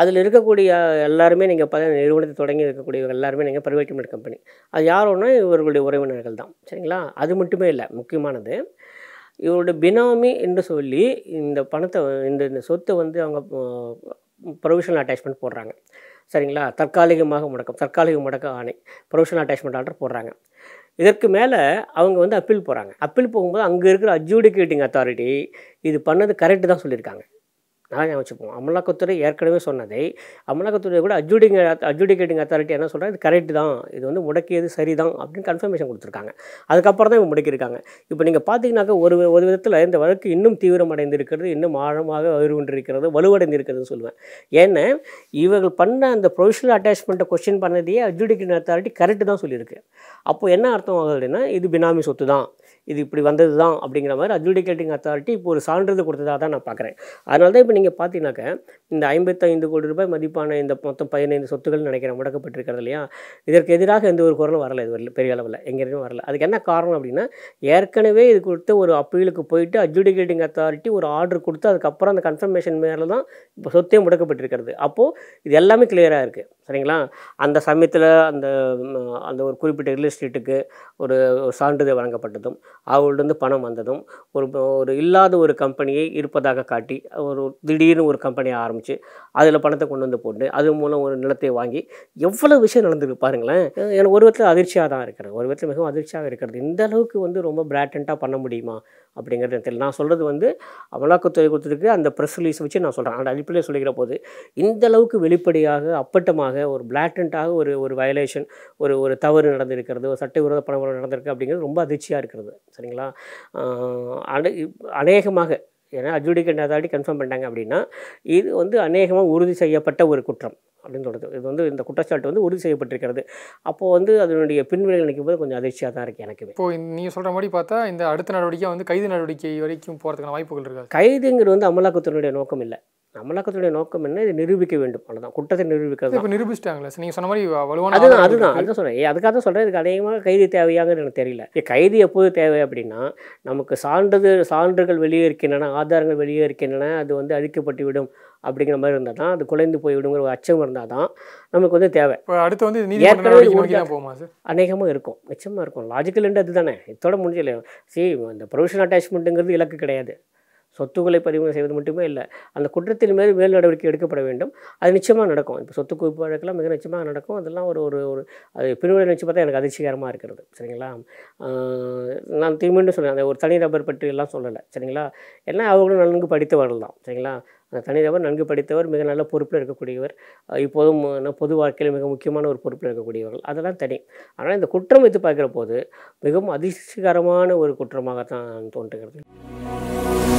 அதில் இருக்கக்கூடிய எல்லாருமே நீங்கள் பல நிறுவனத்தை தொடங்கி இருக்கக்கூடியவங்க எல்லாருமே நீங்கள் ப்ரைவேட் லிமிடெட் கம்பெனி அது ஒன்றும் இவர்களுடைய உறவினர்கள் தான் சரிங்களா அது மட்டுமே இல்லை முக்கியமானது இவருடைய பினாமி என்று சொல்லி இந்த பணத்தை இந்த இந்த சொத்தை வந்து அவங்க ப்ரொவிஷனல் அட்டாச்மெண்ட் போடுறாங்க சரிங்களா தற்காலிகமாக முடக்கம் தற்காலிக முடக்க ஆணை ப்ரொவிஷனல் அட்டாச்மெண்ட் ஆர்டர் போடுறாங்க இதற்கு மேலே அவங்க வந்து அப்பீல் போகிறாங்க அப்பீல் போகும்போது அங்கே இருக்கிற அட்ஜூடிகேட்டிங் அத்தாரிட்டி இது பண்ணது கரெக்டு தான் சொல்லியிருக்காங்க நான் வச்சுப்போம் அமலாக்கத்துறை ஏற்கனவே சொன்னதை அமலாக்கத்துறை கூட அட்ஜுடிங் அட்ஜுடிகேட்டிங் அத்தாரிட்டி என்ன சொல்கிறாங்க இது கரெக்ட் தான் இது வந்து முடக்கியது சரி தான் அப்படின்னு கன்ஃபர்மேஷன் கொடுத்துருக்காங்க அதுக்கப்புறம் தான் இவங்க முடக்கியிருக்காங்க இப்போ நீங்கள் பார்த்தீங்கன்னாக்கா ஒரு ஒரு விதத்தில் இந்த வழக்கு இன்னும் தீவிரமடைந்திருக்கிறது இன்னும் ஆழமாக வருகொண்டிருக்கிறது வலுவடைந்து இருக்கிறதுன்னு சொல்லுவேன் ஏன்னா இவர்கள் பண்ண அந்த ப்ரொவிஷனல் அட்டாச்மெண்ட்டை கொஸ்டின் பண்ணதையே அட்ஜுடிகேட்டிங் அத்தாரிட்டி கரெக்ட் தான் சொல்லியிருக்கு அப்போ என்ன அர்த்தம் ஆகுது அப்படின்னா இது பினாமி சொத்து தான் இது இப்படி வந்தது தான் அப்படிங்கிற மாதிரி அட்ஜுடிகேட்டிங் அத்தாரிட்டி இப்போ ஒரு சான்றிதழ் கொடுத்ததாக தான் நான் பார்க்குறேன் அதனால தான் இப்போ நீங்கள் பார்த்தீங்கன்னாக்க இந்த ஐம்பத்தைந்து கோடி ரூபாய் மதிப்பான இந்த மொத்தம் பதினைந்து சொத்துக்கள் நினைக்கிற முடக்கப்பட்டிருக்கிறது இல்லையா இதற்கு எதிராக எந்த ஒரு குரலும் வரல இது வரல பெரிய அளவில் எங்கேருந்து வரல அதுக்கு என்ன காரணம் அப்படின்னா ஏற்கனவே இது கொடுத்து ஒரு அப்பீலுக்கு போயிட்டு அட்ஜுடிகேட்டிங் அத்தாரிட்டி ஒரு ஆர்டர் கொடுத்து அதுக்கப்புறம் அந்த கன்ஃபர்மேஷன் மேலே தான் இப்போ சொத்தே முடக்கப்பட்டிருக்கிறது அப்போது இது எல்லாமே கிளியராக இருக்குது சரிங்களா அந்த சமயத்தில் அந்த அந்த ஒரு குறிப்பிட்ட ரியல் எஸ்டேட்டுக்கு ஒரு சான்றிதழ் வழங்கப்பட்டதும் அவர்கள்டருந்து பணம் வந்ததும் ஒரு ஒரு இல்லாத ஒரு கம்பெனியை இருப்பதாக காட்டி ஒரு திடீர்னு ஒரு கம்பெனியை ஆரம்பித்து அதில் பணத்தை கொண்டு வந்து போட்டு அது மூலம் ஒரு நிலத்தை வாங்கி எவ்வளோ விஷயம் நடந்திருக்கு பாருங்களேன் எனக்கு ஒரு விதத்தில் அதிர்ச்சியாக தான் இருக்கிறது ஒரு விதத்தில் மிகவும் அதிர்ச்சியாக இருக்கிறது இந்த அளவுக்கு வந்து ரொம்ப பிராட்டண்ட்டாக பண்ண முடியுமா அப்படிங்கிறது எனக்கு தெரியல நான் சொல்கிறது வந்து அமலாக்கத்துறை கொடுத்துருக்கு அந்த ப்ரெஸ் ரிலீஸ் வச்சு நான் சொல்கிறேன் அந்த அடிப்படையில் சொல்லிக்கிற போது இந்த அளவுக்கு வெளிப்படையாக அப்பட்டமாக ஒரு பிளாட்டண்ட்டாக ஒரு ஒரு வயலேஷன் ஒரு ஒரு தவறு நடந்திருக்கிறது ஒரு சட்டவிரோத பணம் நடந்திருக்கு அப்படிங்கிறது ரொம்ப அதிர்ச்சியாக இருக்கிறது சரிங்களா அநேகமாக ஏன்னா அட்ஜுடிகேட் அதாரிட்டி கன்ஃபார்ம் பண்ணிட்டாங்க அப்படின்னா இது வந்து அநேகமாக உறுதி செய்யப்பட்ட ஒரு குற்றம் அப்படின்னு சொல்கிறது இது வந்து இந்த குற்றச்சாட்டு வந்து உறுதி செய்யப்பட்டிருக்கிறது அப்போது வந்து அதனுடைய பின்விளைகள் நினைக்கும் போது கொஞ்சம் அதிர்ச்சியாக தான் இருக்குது எனக்கு இப்போ நீங்கள் சொல்கிற மாதிரி பார்த்தா இந்த அடுத்த நடவடிக்கை வந்து கைது நடவடிக்கை வரைக்கும் போகிறதுக்கான வாய்ப்புகள் இருக்காது கைதுங்கிறது வந்து அமலாக்கத்தினுடைய நோக்கம் இல்லை அமலாக்கத்துடைய நோக்கம் என்ன இதை நிரூபிக்க வேண்டும் அவ்வளோதான் குற்றத்தை நிரூபிக்கிறது இப்போ நிரூபிச்சிட்டாங்களா நீங்கள் சொன்ன மாதிரி வலுவான அதுதான் அதுதான் அதுதான் சொல்கிறேன் அதுக்காக தான் சொல்கிறேன் இதுக்கு அதிகமாக கைது தேவையாங்கிறது எனக்கு தெரியல கைது எப்போது தேவை அப்படின்னா நமக்கு சான்றது சான்றுகள் வெளியே இருக்கின்றன ஆதாரங்கள் வெளியே இருக்கின்றன அது வந்து அழிக்கப்பட்டு விடும் அப்படிங்கிற மாதிரி இருந்தால் தான் அது குலைந்து போய்விடுங்கிற ஒரு அச்சம் இருந்தால் தான் நமக்கு வந்து தேவை அடுத்து வந்து ஏற்கனவே போகுமா சார் அநேகமாக இருக்கும் மிச்சமாக இருக்கும் லாஜிக்கல் என்று அது தானே இதோட முடிஞ்சல சரி இந்த ப்ரொவிஷன் அட்டாச்மெண்ட்டுங்கிறது இலக்கு கிடையாது சொத்துக்களை பறிமுதல் செய்வது மட்டுமே இல்லை அந்த குற்றத்தின் மேல் மேல் நடவடிக்கை எடுக்கப்பட வேண்டும் அது நிச்சயமாக நடக்கும் இப்போ சொத்து குவிப்பு வழக்கெல்லாம் மிக நிச்சயமாக நடக்கும் அதெல்லாம் ஒரு ஒரு ஒரு அது பிரிவுகளை நினச்சி பார்த்தா எனக்கு அதிர்ச்சிகரமாக இருக்கிறது சரிங்களா நான் திரும்பியும் சொல்கிறேன் அந்த ஒரு தனிநபர் பற்றி எல்லாம் சொல்லலை சரிங்களா எல்லாம் அவர்களும் நன்கு படித்தவர்கள் தான் சரிங்களா அந்த தனிநபர் நன்கு படித்தவர் மிக நல்ல பொறுப்பில் இருக்கக்கூடியவர் இப்போதும் பொது வாழ்க்கையில் மிக முக்கியமான ஒரு பொறுப்பில் இருக்கக்கூடியவர்கள் அதெல்லாம் தனி ஆனால் இந்த குற்றம் வைத்து பார்க்குற போது மிகவும் அதிர்ச்சிகரமான ஒரு குற்றமாகத்தான் தோன்றுகிறது